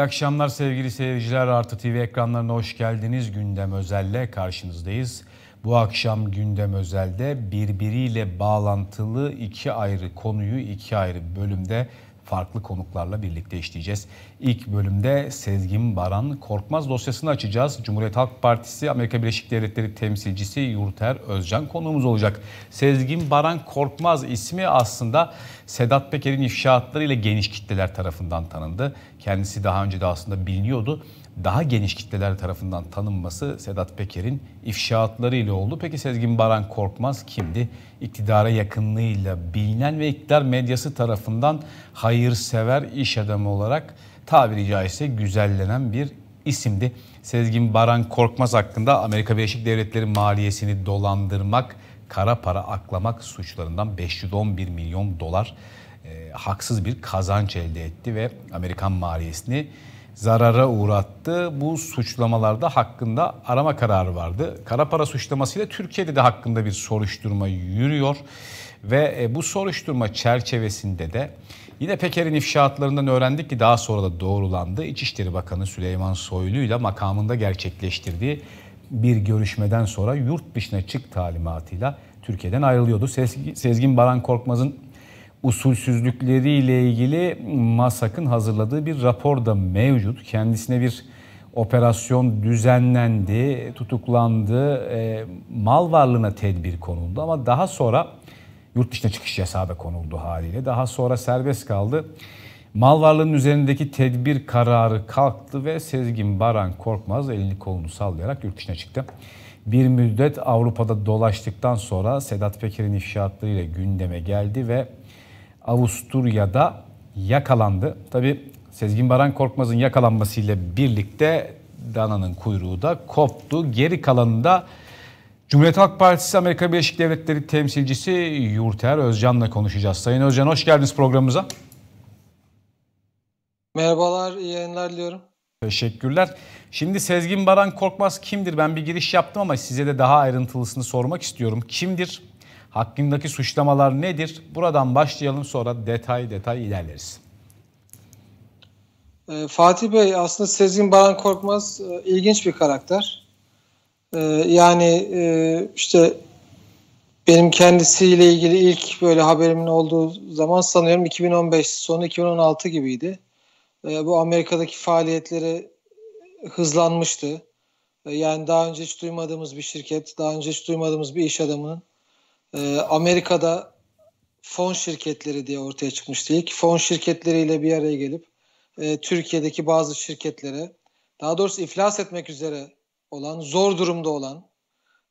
İyi akşamlar sevgili seyirciler. Artı TV ekranlarına hoş geldiniz. Gündem Özel'le karşınızdayız. Bu akşam Gündem Özel'de birbiriyle bağlantılı iki ayrı konuyu iki ayrı bölümde farklı konuklarla birlikte işleyeceğiz. İlk bölümde Sezgin Baran Korkmaz dosyasını açacağız. Cumhuriyet Halk Partisi Amerika Birleşik Devletleri temsilcisi Yurter Özcan konuğumuz olacak. Sezgin Baran Korkmaz ismi aslında Sedat Peker'in ifşaatlarıyla geniş kitleler tarafından tanındı. Kendisi daha önce de aslında biliniyordu. Daha geniş kitleler tarafından tanınması Sedat Peker'in ifşaatlarıyla oldu. Peki Sezgin Baran Korkmaz kimdi? İktidara yakınlığıyla bilinen ve iktidar medyası tarafından hayırsever iş adamı olarak tabiri caizse güzellenen bir isimdi. Sezgin Baran Korkmaz hakkında Amerika Birleşik Devletleri maliyesini dolandırmak kara para aklamak suçlarından 511 milyon dolar e, haksız bir kazanç elde etti ve Amerikan maliyesini zarara uğrattı. Bu suçlamalarda hakkında arama kararı vardı. Kara para suçlamasıyla Türkiye'de de hakkında bir soruşturma yürüyor ve e, bu soruşturma çerçevesinde de yine Peker'in ifşaatlarından öğrendik ki daha sonra da doğrulandı. İçişleri Bakanı Süleyman Soylu ile makamında gerçekleştirdiği bir görüşmeden sonra yurt dışına çık talimatıyla Türkiye'den ayrılıyordu. Sezgin Baran Korkmaz'ın usulsüzlükleriyle ilgili MASAK'ın hazırladığı bir rapor da mevcut. Kendisine bir operasyon düzenlendi, tutuklandı, e, mal varlığına tedbir konuldu ama daha sonra yurt dışına çıkış yasağı da konuldu haliyle. Daha sonra serbest kaldı. Mal varlığının üzerindeki tedbir kararı kalktı ve Sezgin Baran Korkmaz elini kolunu sallayarak yurt dışına çıktı. Bir müddet Avrupa'da dolaştıktan sonra Sedat Peker'in ifşaatlarıyla gündeme geldi ve Avusturya'da yakalandı. Tabi Sezgin Baran Korkmaz'ın yakalanmasıyla birlikte dananın kuyruğu da koptu. Geri kalanında Cumhuriyet Halk Partisi Amerika Birleşik Devletleri temsilcisi Yurter Özcan'la konuşacağız. Sayın Özcan hoş geldiniz programımıza. Merhabalar, iyi yayınlar diliyorum. Teşekkürler. Şimdi Sezgin Baran Korkmaz kimdir? Ben bir giriş yaptım ama size de daha ayrıntılısını sormak istiyorum. Kimdir? Hakkındaki suçlamalar nedir? Buradan başlayalım sonra detay detay ilerleriz. E, Fatih Bey aslında Sezgin Baran Korkmaz e, ilginç bir karakter. E, yani e, işte benim kendisiyle ilgili ilk böyle haberimin olduğu zaman sanıyorum 2015 sonu 2016 gibiydi e, bu Amerika'daki faaliyetleri hızlanmıştı. E, yani daha önce hiç duymadığımız bir şirket, daha önce hiç duymadığımız bir iş adamının e, Amerika'da fon şirketleri diye ortaya çıkmıştı ilk. Fon şirketleriyle bir araya gelip e, Türkiye'deki bazı şirketlere daha doğrusu iflas etmek üzere olan, zor durumda olan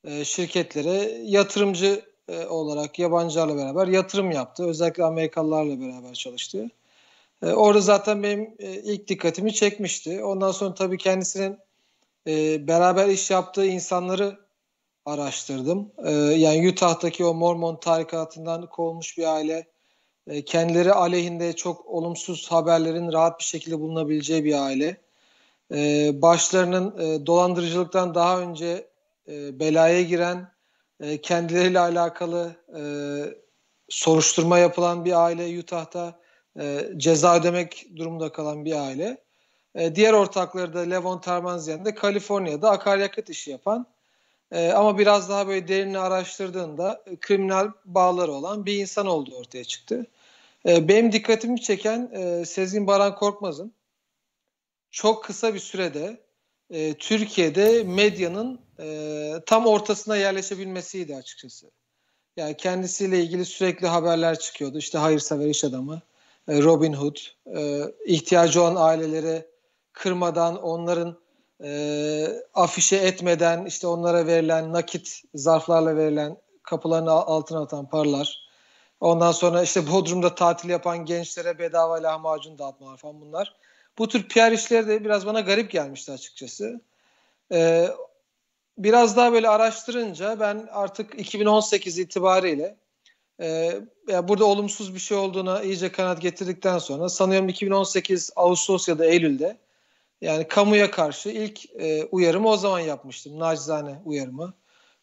e, şirketlere yatırımcı e, olarak yabancılarla beraber yatırım yaptı. Özellikle Amerikalılarla beraber çalıştı. E, orada zaten benim e, ilk dikkatimi çekmişti. Ondan sonra tabii kendisinin e, beraber iş yaptığı insanları araştırdım. E, yani Utah'taki o Mormon tarikatından kovulmuş bir aile. E, kendileri aleyhinde çok olumsuz haberlerin rahat bir şekilde bulunabileceği bir aile. E, başlarının e, dolandırıcılıktan daha önce e, belaya giren, e, kendileriyle alakalı e, soruşturma yapılan bir aile Utah'ta e, ceza ödemek durumunda kalan bir aile. E, diğer ortakları da Levon Termanzian de Kaliforniya'da akaryakıt işi yapan e, ama biraz daha böyle derinini araştırdığında e, kriminal bağları olan bir insan olduğu ortaya çıktı. E, benim dikkatimi çeken e, Sezgin Baran Korkmaz'ın çok kısa bir sürede e, Türkiye'de medyanın e, tam ortasına yerleşebilmesiydi açıkçası. Yani kendisiyle ilgili sürekli haberler çıkıyordu. İşte hayırsever iş adamı, e, Robin Hood, e, ihtiyacı olan ailelere kırmadan, onların e, afişe etmeden, işte onlara verilen nakit zarflarla verilen kapıların altına atan paralar. Ondan sonra işte Bodrum'da tatil yapan gençlere bedava lahmacun dağıtmalar falan bunlar. Bu tür PR işleri de biraz bana garip gelmişti açıkçası. Ee, biraz daha böyle araştırınca ben artık 2018 itibariyle e, ya burada olumsuz bir şey olduğuna iyice kanat getirdikten sonra sanıyorum 2018 Ağustos ya da Eylül'de yani kamuya karşı ilk e, uyarımı o zaman yapmıştım. Nacizane uyarımı.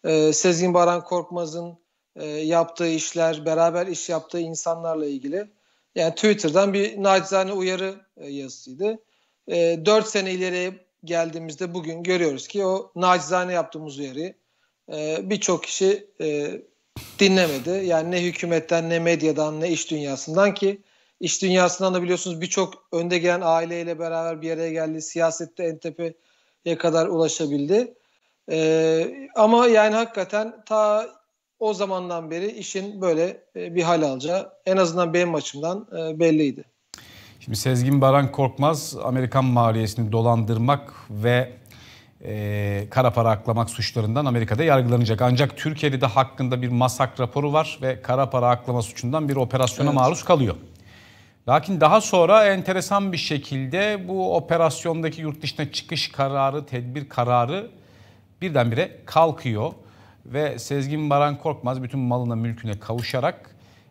E, Sezgin Baran Korkmaz'ın e, yaptığı işler, beraber iş yaptığı insanlarla ilgili. Yani Twitter'dan bir nacizane uyarı e, yazısıydı. E, ee, 4 sene ileriye geldiğimizde bugün görüyoruz ki o nacizane yaptığımız uyarıyı e, birçok kişi e, dinlemedi. Yani ne hükümetten ne medyadan ne iş dünyasından ki iş dünyasından da biliyorsunuz birçok önde gelen aileyle beraber bir araya geldi. Siyasette en tepeye kadar ulaşabildi. Ee, ama yani hakikaten ta o zamandan beri işin böyle e, bir hal alacağı en azından benim açımdan e, belliydi. Şimdi Sezgin Baran Korkmaz Amerikan maliyesini dolandırmak ve e, kara para aklamak suçlarından Amerika'da yargılanacak. Ancak Türkiye'de de hakkında bir masak raporu var ve kara para aklama suçundan bir operasyona evet. maruz kalıyor. Lakin daha sonra enteresan bir şekilde bu operasyondaki yurt dışına çıkış kararı, tedbir kararı birdenbire kalkıyor. Ve Sezgin Baran Korkmaz bütün malına mülküne kavuşarak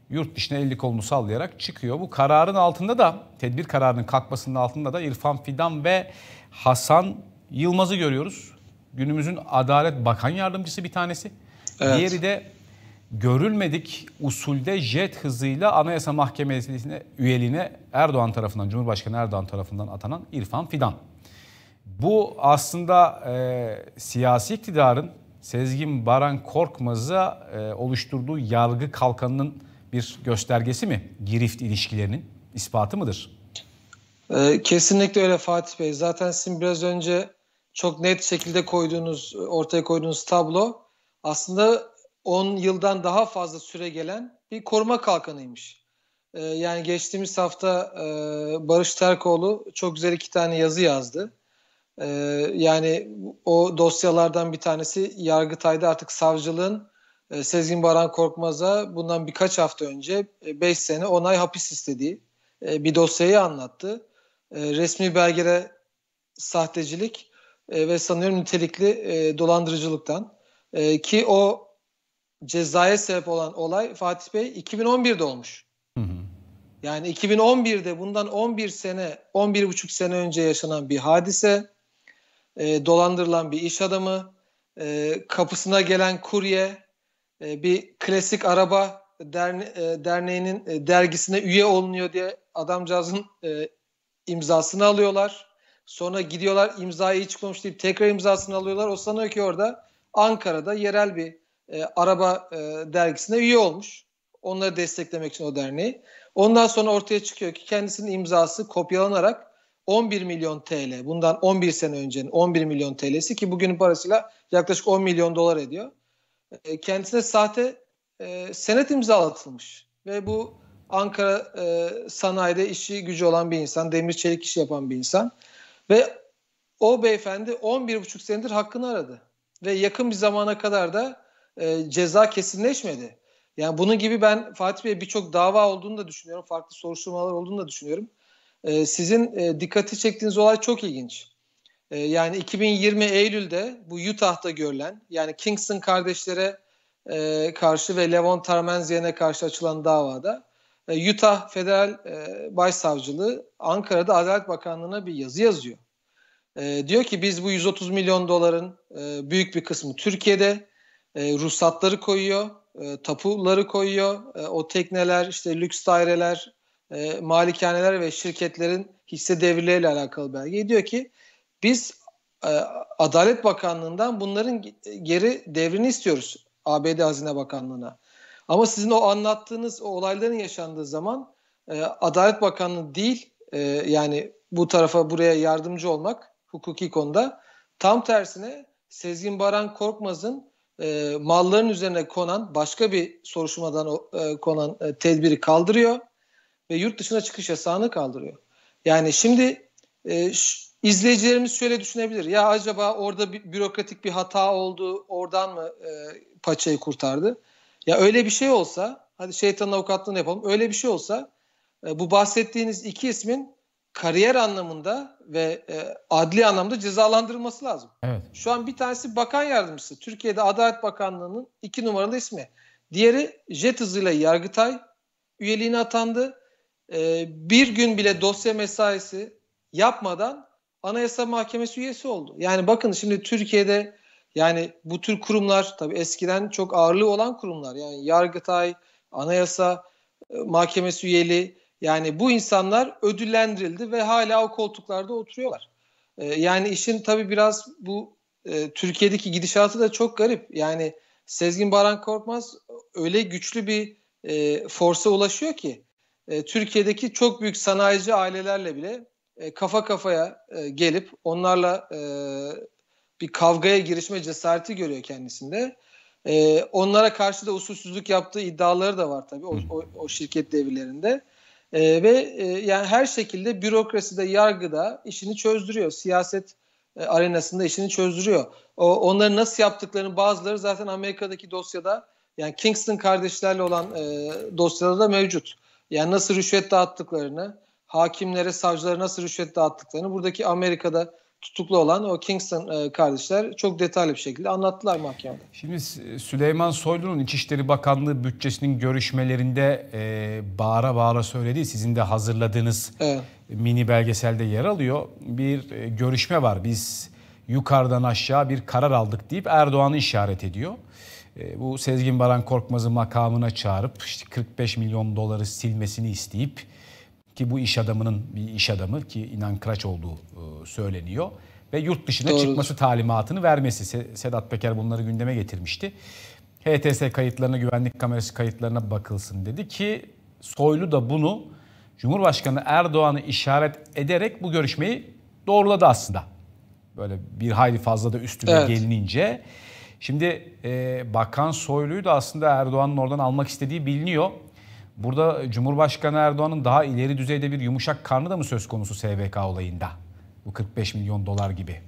yurt dışına elli kolunu sallayarak çıkıyor. Bu kararın altında da, tedbir kararının kalkmasının altında da İrfan Fidan ve Hasan Yılmaz'ı görüyoruz. Günümüzün Adalet Bakan Yardımcısı bir tanesi. Evet. Diğeri de görülmedik usulde jet hızıyla Anayasa Mahkemesi'ne üyeliğine Erdoğan tarafından, Cumhurbaşkanı Erdoğan tarafından atanan İrfan Fidan. Bu aslında e, siyasi iktidarın Sezgin Baran Korkmaz'a e, oluşturduğu yargı kalkanının bir göstergesi mi? Girift ilişkilerinin ispatı mıdır? E, kesinlikle öyle Fatih Bey. Zaten sizin biraz önce çok net şekilde koyduğunuz, ortaya koyduğunuz tablo aslında 10 yıldan daha fazla süre gelen bir koruma kalkanıymış. Ee, yani geçtiğimiz hafta e, Barış Terkoğlu çok güzel iki tane yazı yazdı. Ee, yani o dosyalardan bir tanesi Yargıtay'da artık savcılığın e, Sezgin Baran Korkmaz'a bundan birkaç hafta önce 5 e, sene onay hapis istediği e, bir dosyayı anlattı. E, resmi belgede sahtecilik e, ve sanıyorum nitelikli e, dolandırıcılıktan e, ki o cezaya sebep olan olay Fatih Bey 2011'de olmuş. Hı hı. Yani 2011'de bundan 11 sene, 11 buçuk sene önce yaşanan bir hadise, e, dolandırılan bir iş adamı, e, kapısına gelen kurye, e, bir klasik araba derne, e, derneğinin e, dergisine üye olunuyor diye adamcağızın e, imzasını alıyorlar. Sonra gidiyorlar imzayı hiç konuş deyip tekrar imzasını alıyorlar. O sanıyor ki orada Ankara'da yerel bir e, araba e, dergisine üye olmuş. Onları desteklemek için o derneği. Ondan sonra ortaya çıkıyor ki kendisinin imzası kopyalanarak 11 milyon TL. Bundan 11 sene öncenin 11 milyon TL'si ki bugünün parasıyla yaklaşık 10 milyon dolar ediyor. E, kendisine sahte e, senet imzalatılmış. Ve bu Ankara e, sanayide işi gücü olan bir insan, demir çelik işi yapan bir insan. Ve o beyefendi 11,5 senedir hakkını aradı. Ve yakın bir zamana kadar da e, ceza kesinleşmedi. Yani bunun gibi ben Fatih Bey birçok dava olduğunu da düşünüyorum. Farklı soruşturmalar olduğunu da düşünüyorum. E, sizin e, dikkati çektiğiniz olay çok ilginç. E, yani 2020 Eylül'de bu Utah'ta görülen yani Kingston kardeşlere e, karşı ve Levon Tarmenzian'e karşı açılan davada e, Utah Federal e, Başsavcılığı Ankara'da Adalet Bakanlığı'na bir yazı yazıyor. E, diyor ki biz bu 130 milyon doların büyük bir kısmı Türkiye'de ruhsatları koyuyor, tapuları koyuyor. O tekneler, işte lüks daireler, malikaneler ve şirketlerin hisse devirleriyle alakalı belge. Diyor ki biz Adalet Bakanlığı'ndan bunların geri devrini istiyoruz ABD Hazine Bakanlığı'na. Ama sizin o anlattığınız o olayların yaşandığı zaman e, Adalet Bakanlığı değil e, yani bu tarafa buraya yardımcı olmak hukuki konuda tam tersine Sezgin Baran Korkmaz'ın e, malların üzerine konan başka bir soruşturmadan e, konan e, tedbiri kaldırıyor ve yurt dışına çıkış yasağını kaldırıyor. Yani şimdi e, izleyicilerimiz şöyle düşünebilir. Ya acaba orada bir, bürokratik bir hata oldu, oradan mı e, paçayı kurtardı? Ya öyle bir şey olsa hadi şeytanın avukatlığını yapalım. Öyle bir şey olsa e, bu bahsettiğiniz iki ismin kariyer anlamında ve e, adli anlamda cezalandırılması lazım. Evet. Şu an bir tanesi bakan yardımcısı. Türkiye'de Adalet Bakanlığı'nın iki numaralı ismi. Diğeri jet hızıyla Yargıtay üyeliğine atandı. E, bir gün bile dosya mesaisi yapmadan Anayasa Mahkemesi üyesi oldu. Yani bakın şimdi Türkiye'de yani bu tür kurumlar tabii eskiden çok ağırlığı olan kurumlar. Yani Yargıtay, Anayasa e, Mahkemesi üyeli yani bu insanlar ödüllendirildi ve hala o koltuklarda oturuyorlar. E, yani işin tabii biraz bu e, Türkiye'deki gidişatı da çok garip. Yani Sezgin Baran Korkmaz öyle güçlü bir e, forsa ulaşıyor ki e, Türkiye'deki çok büyük sanayici ailelerle bile e, kafa kafaya e, gelip onlarla e, bir kavgaya girişme cesareti görüyor kendisinde. Ee, onlara karşı da usulsüzlük yaptığı iddiaları da var tabii o, o, o şirket devirlerinde. Ee, ve e, yani her şekilde bürokraside, yargıda işini çözdürüyor. Siyaset e, arenasında işini çözdürüyor. O, onları nasıl yaptıklarını bazıları zaten Amerika'daki dosyada yani Kingston kardeşlerle olan e, dosyada da mevcut. Yani nasıl rüşvet dağıttıklarını, hakimlere, savcılara nasıl rüşvet dağıttıklarını buradaki Amerika'da tutuklu olan o Kingston e, kardeşler çok detaylı bir şekilde anlattılar mahkemede. Şimdi Süleyman Soylu'nun İçişleri Bakanlığı bütçesinin görüşmelerinde e, bağıra bağıra söylediği sizin de hazırladığınız evet. mini belgeselde yer alıyor. Bir e, görüşme var. Biz yukarıdan aşağı bir karar aldık deyip Erdoğan'ı işaret ediyor. E, bu Sezgin Baran Korkmaz'ı makamına çağırıp işte 45 milyon doları silmesini isteyip ki bu iş adamının bir iş adamı ki İnan Kıraç olduğu e, söyleniyor ve yurt dışına Doğrudur. çıkması talimatını vermesi. Sedat Peker bunları gündeme getirmişti. HTS kayıtlarına, güvenlik kamerası kayıtlarına bakılsın dedi ki Soylu da bunu Cumhurbaşkanı Erdoğan'ı işaret ederek bu görüşmeyi doğruladı aslında. Böyle bir hayli fazla da üstüne evet. gelinince. Şimdi e, Bakan Soylu'yu da aslında Erdoğan'ın oradan almak istediği biliniyor. Burada Cumhurbaşkanı Erdoğan'ın daha ileri düzeyde bir yumuşak karnı da mı söz konusu SBK olayında? Bu 45 milyon dolar gibi.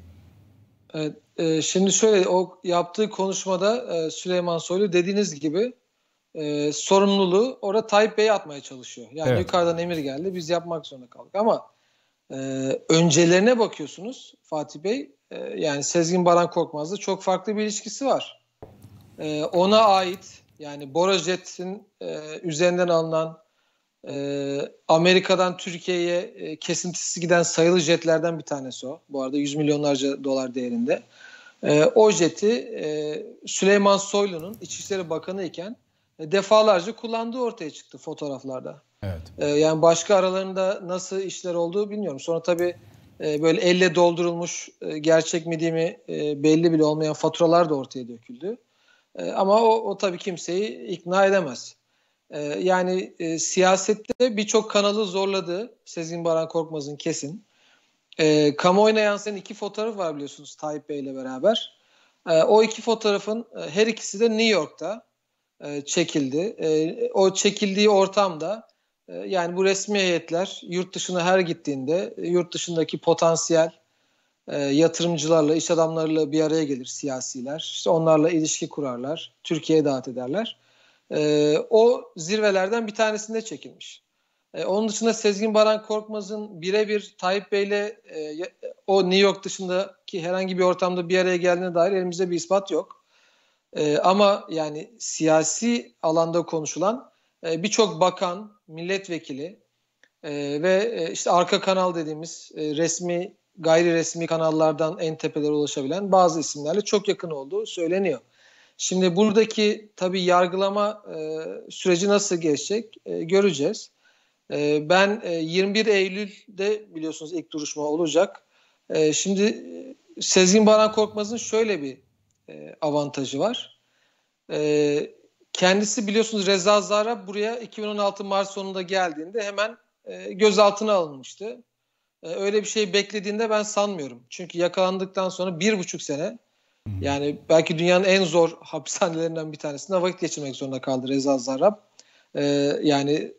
Evet, e, şimdi şöyle o yaptığı konuşmada e, Süleyman Soylu dediğiniz gibi e, sorumluluğu orada Tayyip Bey'e atmaya çalışıyor. Yani evet. yukarıdan emir geldi biz yapmak zorunda kaldık ama e, öncelerine bakıyorsunuz Fatih Bey e, yani Sezgin Baran Korkmaz'la çok farklı bir ilişkisi var. E, ona ait yani Borajet'in e, üzerinden alınan e, Amerika'dan Türkiye'ye e, kesintisiz giden sayılı jetlerden bir tanesi o. Bu arada yüz milyonlarca dolar değerinde. E, o jeti e, Süleyman Soylu'nun İçişleri Bakanı iken e, defalarca kullandığı ortaya çıktı fotoğraflarda. Evet. E, yani başka aralarında nasıl işler olduğu bilmiyorum. Sonra tabii e, böyle elle doldurulmuş e, gerçek mi değil mi e, belli bile olmayan faturalar da ortaya döküldü. E, ama o, o tabii kimseyi ikna edemez. E, yani e, siyasette birçok kanalı zorladı Sezgin Baran Korkmaz'ın kesin. E, kamuoyuna yansıyan iki fotoğraf var biliyorsunuz Tayyip Bey ile beraber. E, o iki fotoğrafın e, her ikisi de New York'ta e, çekildi. E, o çekildiği ortamda e, yani bu resmi heyetler yurt dışına her gittiğinde e, yurt dışındaki potansiyel e, yatırımcılarla, iş adamlarıyla bir araya gelir siyasiler. İşte onlarla ilişki kurarlar, Türkiye'ye davet ederler. E, o zirvelerden bir tanesinde çekilmiş. E, onun dışında Sezgin Baran Korkmaz'ın birebir Tayyip Bey'le e, o New York dışındaki herhangi bir ortamda bir araya geldiğine dair elimizde bir ispat yok. E, ama yani siyasi alanda konuşulan e, birçok bakan, milletvekili e, ve e, işte arka kanal dediğimiz e, resmi gayri resmi kanallardan en tepelere ulaşabilen bazı isimlerle çok yakın olduğu söyleniyor. Şimdi buradaki tabii yargılama e, süreci nasıl geçecek e, göreceğiz. E, ben e, 21 Eylül'de biliyorsunuz ilk duruşma olacak. E, şimdi e, Sezgin Baran Korkmaz'ın şöyle bir e, avantajı var. E, kendisi biliyorsunuz Reza Zara buraya 2016 Mart sonunda geldiğinde hemen e, gözaltına alınmıştı. E, öyle bir şey beklediğinde ben sanmıyorum. Çünkü yakalandıktan sonra bir buçuk sene yani belki dünyanın en zor hapishanelerinden bir tanesinde vakit geçirmek zorunda kaldı Reza Zarrab. E, yani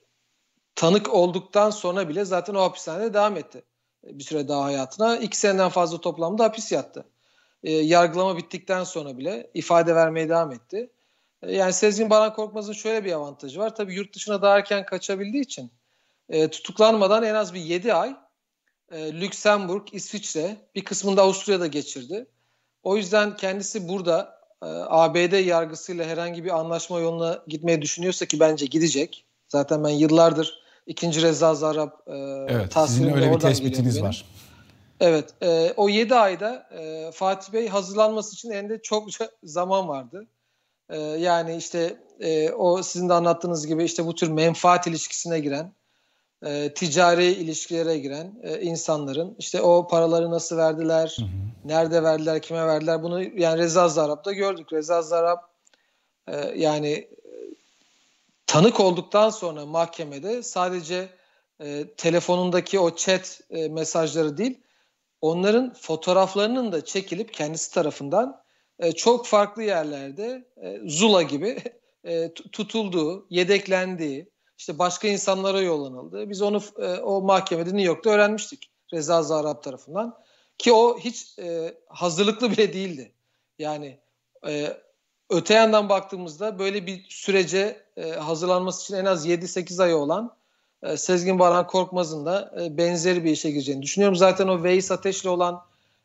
tanık olduktan sonra bile zaten o hapishanede devam etti. E, bir süre daha hayatına. iki seneden fazla toplamda hapis yattı. E, yargılama bittikten sonra bile ifade vermeye devam etti. E, yani Sezgin Baran Korkmaz'ın şöyle bir avantajı var. Tabii yurt dışına daha erken kaçabildiği için e, tutuklanmadan en az bir 7 ay e, Lüksemburg, İsviçre, bir kısmını da Avusturya'da geçirdi. O yüzden kendisi burada e, ABD yargısıyla herhangi bir anlaşma yoluna gitmeyi düşünüyorsa ki bence gidecek. Zaten ben yıllardır ikinci Reza Zarrab e, evet, tasvirinde öyle bir tespitiniz var. Evet, e, o 7 ayda e, Fatih Bey hazırlanması için elinde çok zaman vardı. E, yani işte e, o sizin de anlattığınız gibi işte bu tür menfaat ilişkisine giren, e, ticari ilişkilere giren e, insanların işte o paraları nasıl verdiler, hı hı. nerede verdiler, kime verdiler bunu yani Reza Zarap'ta gördük. Reza Zarap e, yani e, tanık olduktan sonra mahkemede sadece e, telefonundaki o chat e, mesajları değil onların fotoğraflarının da çekilip kendisi tarafından e, çok farklı yerlerde e, Zula gibi e, tutulduğu, yedeklendiği işte başka insanlara yollanıldı. Biz onu e, o mahkemede New York'ta öğrenmiştik Reza Zarrab tarafından. Ki o hiç e, hazırlıklı bile değildi. Yani e, öte yandan baktığımızda böyle bir sürece e, hazırlanması için en az 7-8 ay olan e, Sezgin Baran Korkmaz'ın da e, benzeri bir işe gireceğini düşünüyorum. Zaten o Veys Ateş'le olan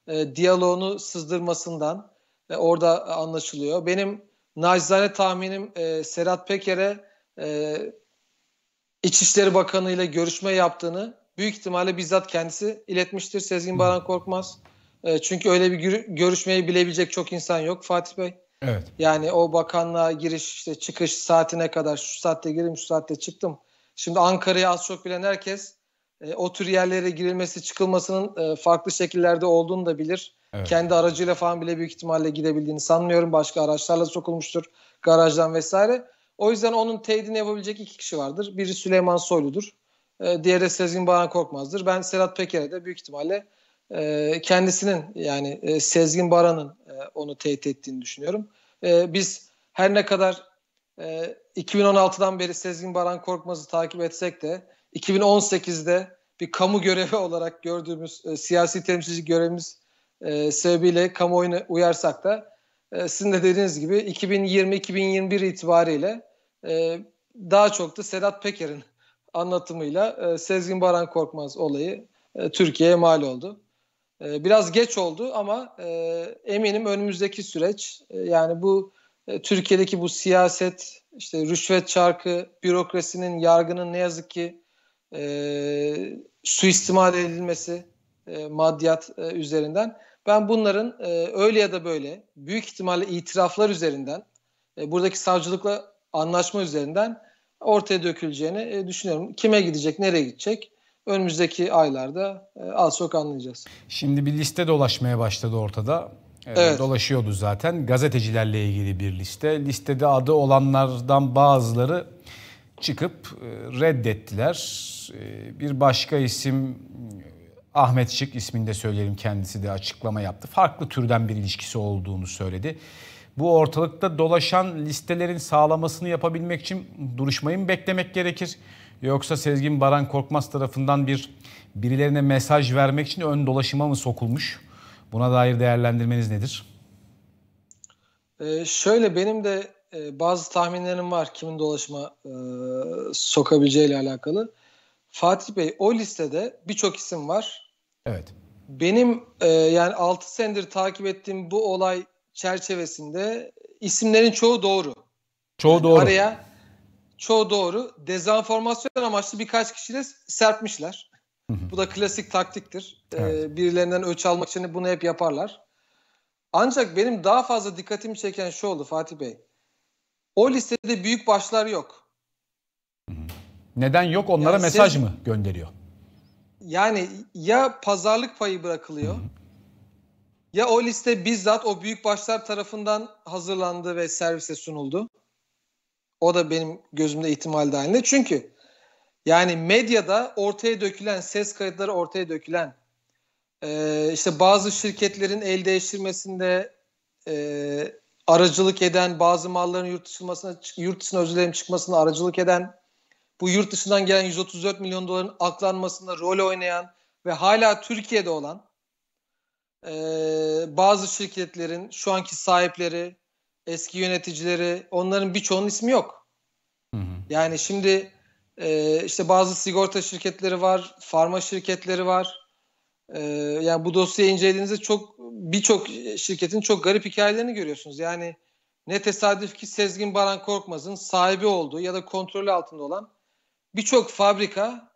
e, diyaloğunu sızdırmasından e, orada anlaşılıyor. Benim nacizane tahminim e, Serhat Peker'e e, İçişleri Bakanı ile görüşme yaptığını büyük ihtimalle bizzat kendisi iletmiştir Sezgin Baran hmm. Korkmaz. Ee, çünkü öyle bir görüşmeyi bilebilecek çok insan yok Fatih Bey. Evet. Yani o bakanlığa giriş işte çıkış saatine kadar şu saatte girdim şu saatte çıktım. Şimdi Ankara'yı az çok bilen herkes e, o tür yerlere girilmesi çıkılmasının e, farklı şekillerde olduğunu da bilir. Evet. Kendi aracıyla falan bile büyük ihtimalle gidebildiğini sanmıyorum. Başka araçlarla sokulmuştur garajdan vesaire. O yüzden onun teyidini yapabilecek iki kişi vardır. Biri Süleyman Soylu'dur. E, diğeri Sezgin Baran Korkmaz'dır. Ben Serhat Peker'e de büyük ihtimalle e, kendisinin yani e, Sezgin Baran'ın e, onu teyit ettiğini düşünüyorum. E, biz her ne kadar e, 2016'dan beri Sezgin Baran Korkmaz'ı takip etsek de 2018'de bir kamu görevi olarak gördüğümüz e, siyasi temsilci görevimiz e, sebebiyle kamuoyunu uyarsak da e, sizin de dediğiniz gibi 2020-2021 itibariyle e, daha çok da Sedat Peker'in anlatımıyla e, Sezgin Baran Korkmaz olayı e, Türkiye'ye mal oldu. E, biraz geç oldu ama e, eminim önümüzdeki süreç e, yani bu e, Türkiye'deki bu siyaset işte rüşvet çarkı, bürokrasinin, yargının ne yazık ki e, suistimal edilmesi e, maddiyat e, üzerinden ben bunların e, öyle ya da böyle büyük ihtimalle itiraflar üzerinden, e, buradaki savcılıkla anlaşma üzerinden ortaya döküleceğini e, düşünüyorum. Kime gidecek, nereye gidecek? Önümüzdeki aylarda e, az çok anlayacağız. Şimdi bir liste dolaşmaya başladı ortada. E, evet. Dolaşıyordu zaten. Gazetecilerle ilgili bir liste. Listede adı olanlardan bazıları çıkıp e, reddettiler. E, bir başka isim Ahmet Şık ismini de söyleyelim kendisi de açıklama yaptı. Farklı türden bir ilişkisi olduğunu söyledi. Bu ortalıkta dolaşan listelerin sağlamasını yapabilmek için duruşmayı mı beklemek gerekir? Yoksa Sezgin Baran Korkmaz tarafından bir birilerine mesaj vermek için ön dolaşıma mı sokulmuş? Buna dair değerlendirmeniz nedir? Ee, şöyle benim de e, bazı tahminlerim var kimin dolaşıma e, sokabileceğiyle alakalı. Fatih Bey o listede birçok isim var. Evet. Benim e, yani 6 senedir takip ettiğim bu olay çerçevesinde isimlerin çoğu doğru. Çoğu yani doğru. Araya çoğu doğru. Dezenformasyon amaçlı birkaç kişi de serpmişler. Bu da klasik taktiktir. E, evet. Ee, birilerinden ölçü almak için bunu hep yaparlar. Ancak benim daha fazla dikkatimi çeken şu oldu Fatih Bey. O listede büyük başlar yok. Neden yok? Onlara yani mesaj siz, mı gönderiyor? yani ya pazarlık payı bırakılıyor ya o liste bizzat o büyük başlar tarafından hazırlandı ve servise sunuldu. O da benim gözümde ihtimal dahilinde. Çünkü yani medyada ortaya dökülen, ses kayıtları ortaya dökülen, e, işte bazı şirketlerin el değiştirmesinde e, aracılık eden, bazı malların yurt dışına, yurt dışına özür çıkmasına aracılık eden bu yurt dışından gelen 134 milyon doların aklanmasında rol oynayan ve hala Türkiye'de olan e, bazı şirketlerin şu anki sahipleri, eski yöneticileri onların birçoğunun ismi yok. Hı hı. Yani şimdi e, işte bazı sigorta şirketleri var, farma şirketleri var. E, yani bu dosyayı incelediğinizde çok birçok şirketin çok garip hikayelerini görüyorsunuz. Yani ne tesadüf ki Sezgin Baran Korkmaz'ın sahibi olduğu ya da kontrolü altında olan birçok fabrika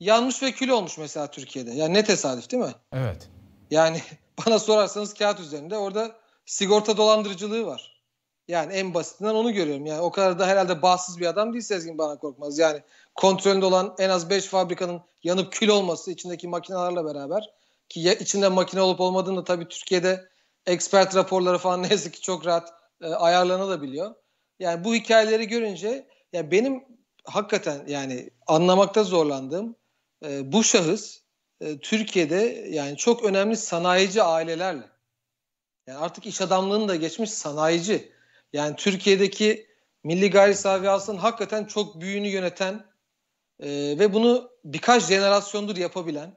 yanmış ve kül olmuş mesela Türkiye'de. Yani ne tesadüf değil mi? Evet. Yani bana sorarsanız kağıt üzerinde orada sigorta dolandırıcılığı var. Yani en basitinden onu görüyorum. Yani o kadar da herhalde bağımsız bir adam değil Sezgin bana korkmaz. Yani kontrolünde olan en az 5 fabrikanın yanıp kül olması içindeki makinelerle beraber ki ya içinde makine olup olmadığını tabii Türkiye'de expert raporları falan neyse ki çok rahat e, ayarlanabiliyor. Yani bu hikayeleri görünce ya yani benim hakikaten yani anlamakta zorlandığım e, bu şahıs e, Türkiye'de yani çok önemli sanayici ailelerle yani artık iş adamlığını da geçmiş sanayici yani Türkiye'deki milli gayri sahibi hakikaten çok büyüğünü yöneten e, ve bunu birkaç jenerasyondur yapabilen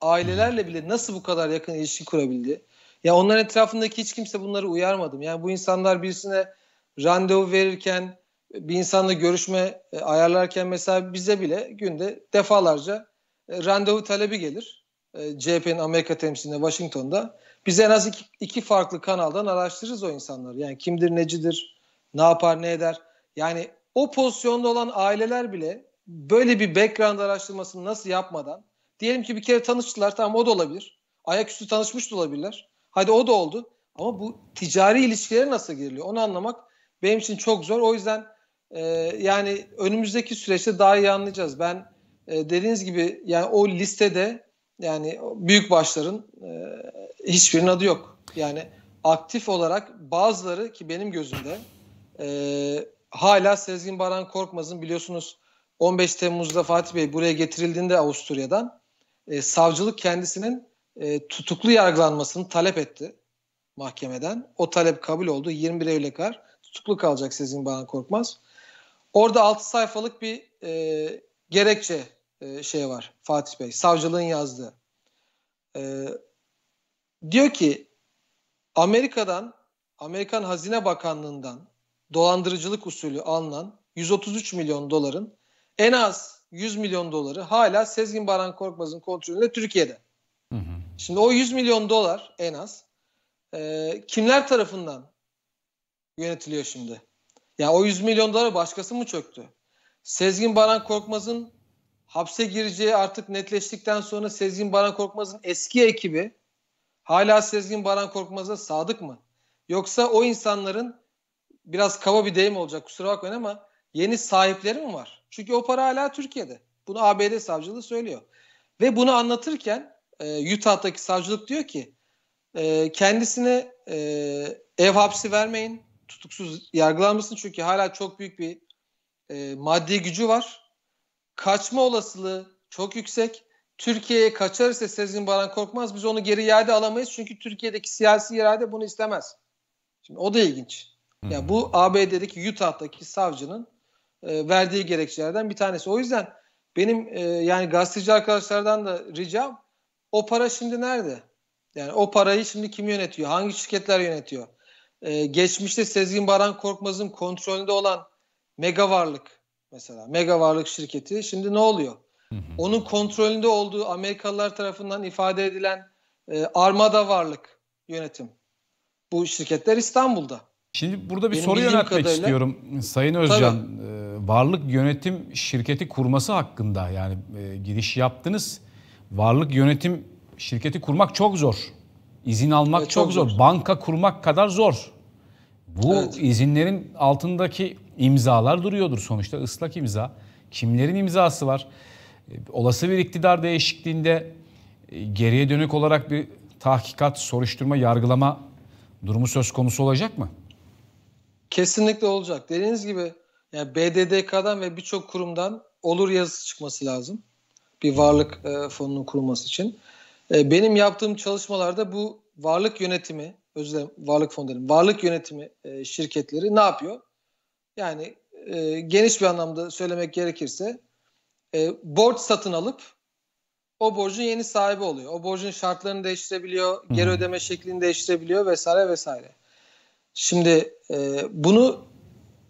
ailelerle bile nasıl bu kadar yakın ilişki kurabildi? Ya onların etrafındaki hiç kimse bunları uyarmadım. Yani bu insanlar birisine randevu verirken bir insanla görüşme e, ayarlarken mesela bize bile günde defalarca e, randevu talebi gelir. E, CHP'nin Amerika temsilinde Washington'da. Biz en az iki, iki farklı kanaldan araştırırız o insanları. Yani kimdir, necidir, ne yapar, ne eder. Yani o pozisyonda olan aileler bile böyle bir background araştırmasını nasıl yapmadan diyelim ki bir kere tanıştılar tamam o da olabilir. Ayaküstü tanışmış da olabilirler. Hadi o da oldu. Ama bu ticari ilişkilere nasıl giriliyor onu anlamak benim için çok zor. O yüzden ee, yani önümüzdeki süreçte daha iyi anlayacağız. Ben e, dediğiniz gibi yani o listede yani büyük başların e, hiçbirinin adı yok. Yani aktif olarak bazıları ki benim gözümde e, hala Sezgin Baran Korkmaz'ın biliyorsunuz 15 Temmuz'da Fatih Bey buraya getirildiğinde Avusturya'dan e, savcılık kendisinin e, tutuklu yargılanmasını talep etti mahkemeden. O talep kabul oldu. 21 Eylül kadar tutuklu kalacak Sezgin Baran Korkmaz. Orada 6 sayfalık bir e, gerekçe e, şey var Fatih Bey. Savcılığın yazdığı. E, diyor ki Amerika'dan, Amerikan Hazine Bakanlığı'ndan dolandırıcılık usulü alınan 133 milyon doların en az 100 milyon doları hala Sezgin Baran Korkmaz'ın kontrolünde Türkiye'de. Hı hı. Şimdi o 100 milyon dolar en az e, kimler tarafından yönetiliyor şimdi? Ya o 100 milyon dolara başkası mı çöktü? Sezgin Baran Korkmaz'ın hapse gireceği artık netleştikten sonra Sezgin Baran Korkmaz'ın eski ekibi hala Sezgin Baran Korkmaz'a sadık mı? Yoksa o insanların biraz kaba bir deyim olacak kusura bakmayın ama yeni sahipleri mi var? Çünkü o para hala Türkiye'de. Bunu ABD savcılığı söylüyor. Ve bunu anlatırken e, Utah'taki savcılık diyor ki e, kendisine e, ev hapsi vermeyin, tutuksuz yargılanmasın çünkü hala çok büyük bir e, maddi gücü var. Kaçma olasılığı çok yüksek. Türkiye'ye kaçar ise Sezgin Baran Korkmaz biz onu geri iade alamayız çünkü Türkiye'deki siyasi irade bunu istemez. Şimdi o da ilginç. Hmm. Yani bu ABD'deki Utah'taki savcının e, verdiği gerekçelerden bir tanesi. O yüzden benim e, yani gazeteci arkadaşlardan da ricam o para şimdi nerede? Yani o parayı şimdi kim yönetiyor? Hangi şirketler yönetiyor? Ee, geçmişte Sezgin Baran Korkmaz'ın kontrolünde olan mega varlık mesela mega varlık şirketi şimdi ne oluyor? Onun kontrolünde olduğu Amerikalılar tarafından ifade edilen e, Armada Varlık yönetim. Bu şirketler İstanbul'da. Şimdi burada bir Benim soru yöneltmek kadarıyla, istiyorum Sayın Özcan. E, varlık yönetim şirketi kurması hakkında yani e, giriş yaptınız. Varlık yönetim şirketi kurmak çok zor. İzin almak evet, çok, çok zor. zor. Banka kurmak kadar zor. Bu evet. izinlerin altındaki imzalar duruyordur sonuçta ıslak imza. Kimlerin imzası var? E, olası bir iktidar değişikliğinde e, geriye dönük olarak bir tahkikat, soruşturma, yargılama durumu söz konusu olacak mı? Kesinlikle olacak. Dediğiniz gibi yani BDDK'dan ve birçok kurumdan olur yazısı çıkması lazım. Bir varlık e, fonunun kurulması için. E, benim yaptığım çalışmalarda bu varlık yönetimi, özür dilerim varlık fonu varlık yönetimi e, şirketleri ne yapıyor? Yani e, geniş bir anlamda söylemek gerekirse borç satın alıp o borcun yeni sahibi oluyor. O borcun şartlarını değiştirebiliyor, geri hmm. ödeme şeklini değiştirebiliyor vesaire vesaire. Şimdi bunu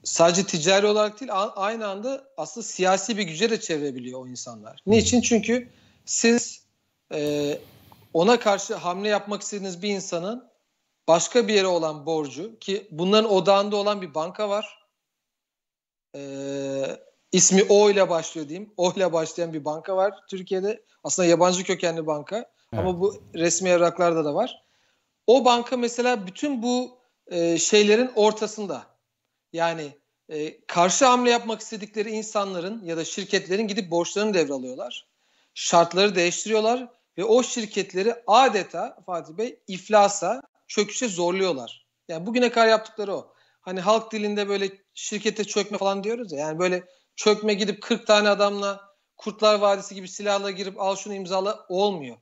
sadece ticari olarak değil aynı anda aslında siyasi bir güce de çevirebiliyor o insanlar. Niçin? Çünkü siz e, ona karşı hamle yapmak istediğiniz bir insanın başka bir yere olan borcu ki bunların odağında olan bir banka var. E, ismi O ile başlıyor diyeyim. O ile başlayan bir banka var Türkiye'de. Aslında yabancı kökenli banka evet. ama bu resmi evraklarda da var. O banka mesela bütün bu e, şeylerin ortasında. Yani e, karşı hamle yapmak istedikleri insanların ya da şirketlerin gidip borçlarını devralıyorlar şartları değiştiriyorlar ve o şirketleri adeta Fatih Bey iflasa, çöküşe zorluyorlar. Yani bugüne kadar yaptıkları o. Hani halk dilinde böyle şirkete çökme falan diyoruz ya. Yani böyle çökme gidip 40 tane adamla Kurtlar Vadisi gibi silahla girip al şunu imzala olmuyor.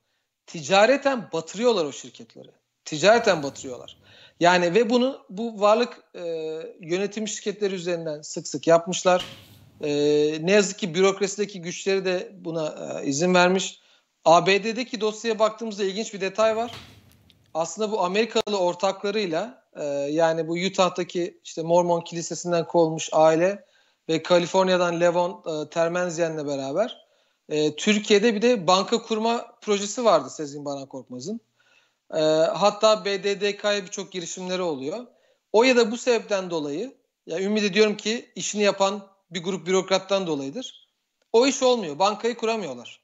Ticareten batırıyorlar o şirketleri. Ticareten batırıyorlar. Yani ve bunu bu varlık e, yönetim şirketleri üzerinden sık sık yapmışlar. E, ne yazık ki bürokrasideki güçleri de buna e, izin vermiş. ABD'deki dosyaya baktığımızda ilginç bir detay var. Aslında bu Amerikalı ortaklarıyla e, yani bu Utah'taki işte Mormon kilisesinden kovulmuş aile ve Kaliforniya'dan Levon e, Termenzien'le beraber e, Türkiye'de bir de banka kurma projesi vardı Sezgin Baran Korkmaz'ın. E, hatta BDDK'ya birçok girişimleri oluyor. O ya da bu sebepten dolayı ya yani ümit ediyorum ki işini yapan bir grup bürokrattan dolayıdır. O iş olmuyor. Bankayı kuramıyorlar.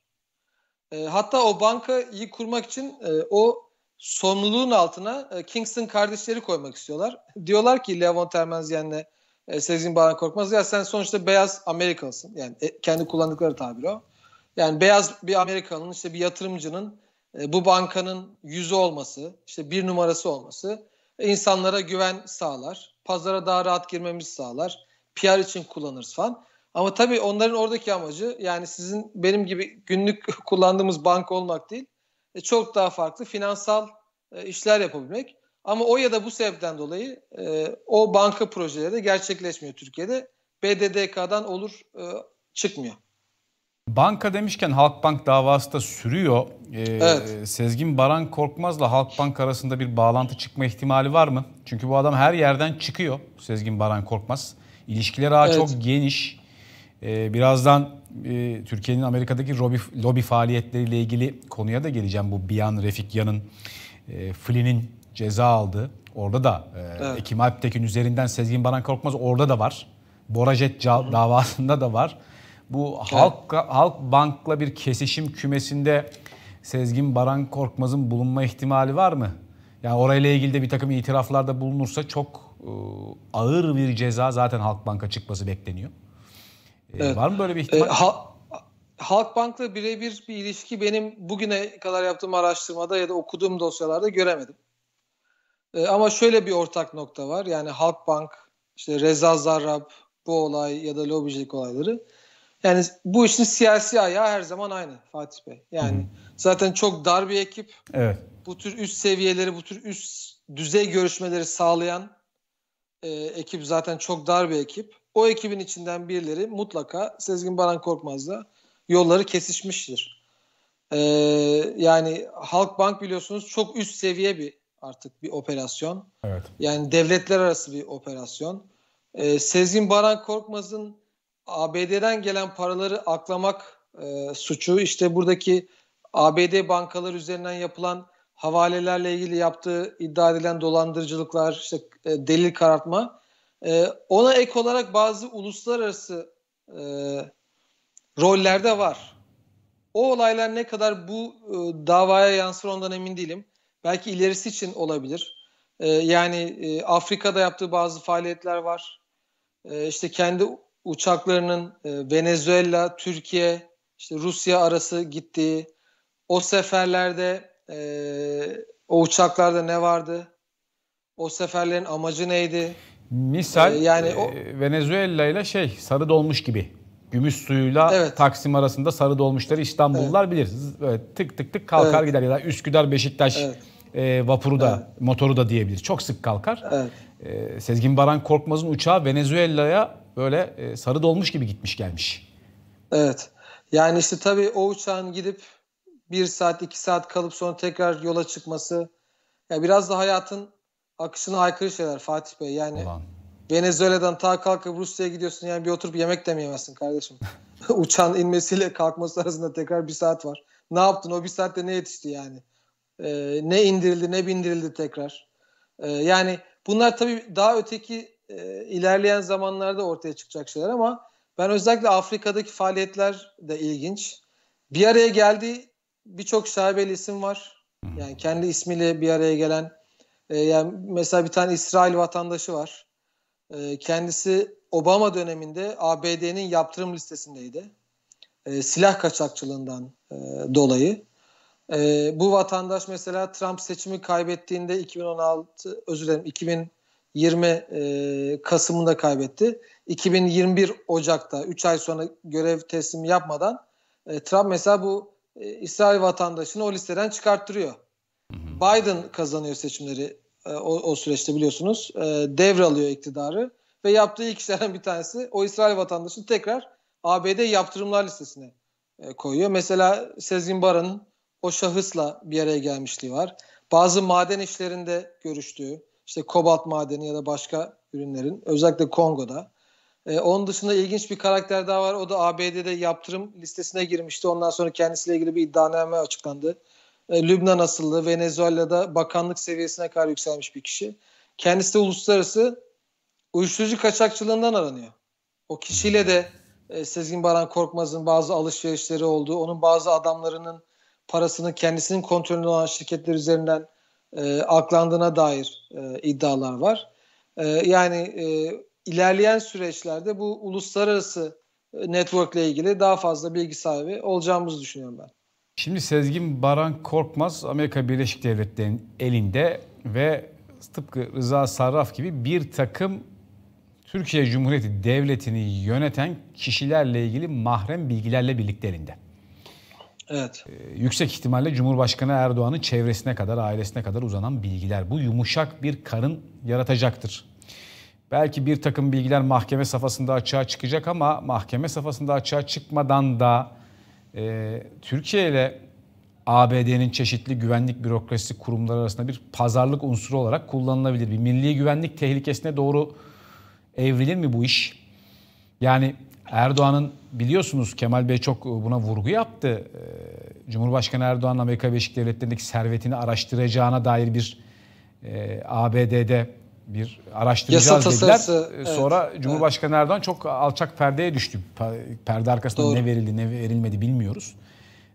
E, hatta o bankayı kurmak için e, o sorumluluğun altına e, Kingston kardeşleri koymak istiyorlar. Diyorlar ki Levon Termezyen'le e, Sezgin Baran Korkmaz ya sen sonuçta beyaz Amerikalısın. Yani e, kendi kullandıkları tabir o. Yani beyaz bir Amerikanın işte bir yatırımcının e, bu bankanın yüzü olması, işte bir numarası olması insanlara güven sağlar. Pazara daha rahat girmemizi sağlar. PR için kullanırız falan. Ama tabii onların oradaki amacı yani sizin benim gibi günlük kullandığımız banka olmak değil. E, çok daha farklı finansal e, işler yapabilmek. Ama o ya da bu sebepten dolayı e, o banka projeleri de gerçekleşmiyor Türkiye'de. BDDK'dan olur e, çıkmıyor. Banka demişken Halkbank davası da sürüyor. Ee, evet. Sezgin Baran Korkmaz'la Halkbank arasında bir bağlantı çıkma ihtimali var mı? Çünkü bu adam her yerden çıkıyor Sezgin Baran Korkmaz. İlişkiler ağı evet. çok geniş. Ee, birazdan e, Türkiye'nin Amerika'daki lobi, lobi faaliyetleriyle ilgili konuya da geleceğim. Bu Biyan Refikyan'ın, e, Flynn'in ceza aldı. Orada da e, evet. Ekim Alptekin üzerinden Sezgin Baran Korkmaz orada da var. Borajet davasında da var. Bu evet. halk halk bankla bir kesişim kümesinde Sezgin Baran Korkmaz'ın bulunma ihtimali var mı? Yani orayla ilgili de bir takım itiraflarda bulunursa çok e, ağır bir ceza zaten Halkbank'a çıkması bekleniyor. E, evet. Var mı böyle bir ihtimal? E, Halkbank'la birebir bir ilişki benim bugüne kadar yaptığım araştırmada ya da okuduğum dosyalarda göremedim. E, ama şöyle bir ortak nokta var. Yani Halkbank, işte Reza Zarrab, bu olay ya da lobicilik olayları. Yani bu işin siyasi ayağı her zaman aynı Fatih Bey. Yani Hı. zaten çok dar bir ekip. Evet. Bu tür üst seviyeleri, bu tür üst düzey görüşmeleri sağlayan e, ekip zaten çok dar bir ekip. O ekibin içinden birileri mutlaka Sezgin Baran Korkmaz'la yolları kesişmiştir. E, yani Halkbank biliyorsunuz çok üst seviye bir artık bir operasyon. Evet. Yani devletler arası bir operasyon. E, Sezgin Baran Korkmaz'ın ABD'den gelen paraları aklamak e, suçu işte buradaki ABD bankaları üzerinden yapılan havalelerle ilgili yaptığı iddia edilen dolandırıcılıklar, işte e, delil karartma. E, ona ek olarak bazı uluslararası e, rollerde var. O olaylar ne kadar bu e, davaya yansır ondan emin değilim. Belki ilerisi için olabilir. E, yani e, Afrika'da yaptığı bazı faaliyetler var. E, işte kendi uçaklarının e, Venezuela, Türkiye, işte Rusya arası gittiği, o seferlerde ee, o uçaklarda ne vardı? O seferlerin amacı neydi? Misal ee, yani e, o... Venezuela ile şey sarı dolmuş gibi. Gümüş suyuyla evet. Taksim arasında sarı dolmuşları İstanbullular evet. bilir. Böyle tık tık tık kalkar evet. gider ya da Üsküdar Beşiktaş evet. e, vapuru da evet. motoru da diyebilir. Çok sık kalkar. Evet. E, Sezgin Baran Korkmaz'ın uçağı Venezuela'ya böyle e, sarı dolmuş gibi gitmiş gelmiş. Evet. Yani işte tabii o uçağın gidip bir saat iki saat kalıp sonra tekrar yola çıkması. Ya biraz da hayatın akışına aykırı şeyler Fatih Bey. Yani Ulan. Venezuela'dan ta kalkıp Rusya'ya gidiyorsun yani bir oturup yemek de mi yemezsin kardeşim? Uçağın inmesiyle kalkması arasında tekrar bir saat var. Ne yaptın o bir saatte ne yetişti yani? Ee, ne indirildi ne bindirildi tekrar? Ee, yani bunlar tabii daha öteki e, ilerleyen zamanlarda ortaya çıkacak şeyler ama ben özellikle Afrika'daki faaliyetler de ilginç. Bir araya geldiği birçok şaibeli isim var. Yani kendi ismiyle bir araya gelen e, yani mesela bir tane İsrail vatandaşı var. E, kendisi Obama döneminde ABD'nin yaptırım listesindeydi. E, silah kaçakçılığından e, dolayı. E, bu vatandaş mesela Trump seçimi kaybettiğinde 2016 özür dilerim 2020 e, Kasım'ında kaybetti. 2021 Ocak'ta 3 ay sonra görev teslimi yapmadan e, Trump mesela bu e, İsrail vatandaşını o listeden çıkarttırıyor. Biden kazanıyor seçimleri e, o, o süreçte biliyorsunuz. E, devralıyor iktidarı ve yaptığı ilk işlerden bir tanesi o İsrail vatandaşını tekrar ABD yaptırımlar listesine koyuyor. Mesela Sezgin Baran'ın o şahısla bir araya gelmişliği var. Bazı maden işlerinde görüştüğü, işte kobalt madeni ya da başka ürünlerin özellikle Kongo'da ee, onun dışında ilginç bir karakter daha var. O da ABD'de yaptırım listesine girmişti. Ondan sonra kendisiyle ilgili bir iddianame açıklandı. Ee, Lübnan asıllı Venezuela'da bakanlık seviyesine kadar yükselmiş bir kişi. Kendisi de uluslararası uyuşturucu kaçakçılığından aranıyor. O kişiyle de e, Sezgin Baran Korkmaz'ın bazı alışverişleri oldu. Onun bazı adamlarının parasını kendisinin kontrolünde olan şirketler üzerinden e, aklandığına dair e, iddialar var. E, yani e, ilerleyen süreçlerde bu uluslararası e, network ile ilgili daha fazla bilgi sahibi olacağımızı düşünüyorum ben. Şimdi Sezgin Baran Korkmaz Amerika Birleşik Devletleri'nin elinde ve tıpkı Rıza Sarraf gibi bir takım Türkiye Cumhuriyeti Devleti'ni yöneten kişilerle ilgili mahrem bilgilerle birlikte elinde. Evet. Ee, yüksek ihtimalle Cumhurbaşkanı Erdoğan'ın çevresine kadar, ailesine kadar uzanan bilgiler. Bu yumuşak bir karın yaratacaktır. Belki bir takım bilgiler mahkeme safhasında açığa çıkacak ama mahkeme safhasında açığa çıkmadan da e, Türkiye ile ABD'nin çeşitli güvenlik bürokrasi kurumları arasında bir pazarlık unsuru olarak kullanılabilir. Bir milli güvenlik tehlikesine doğru evrilir mi bu iş? Yani Erdoğan'ın biliyorsunuz Kemal Bey çok buna vurgu yaptı. E, Cumhurbaşkanı Erdoğan'ın Amerika Birleşik Devletleri'ndeki servetini araştıracağına dair bir e, ABD'de bir araştıracağız Yasa tasarısı, dediler. Sonra evet, Cumhurbaşkanı evet. Erdoğan çok alçak perdeye düştü. Perde arkasında Doğru. ne verildi ne verilmedi bilmiyoruz.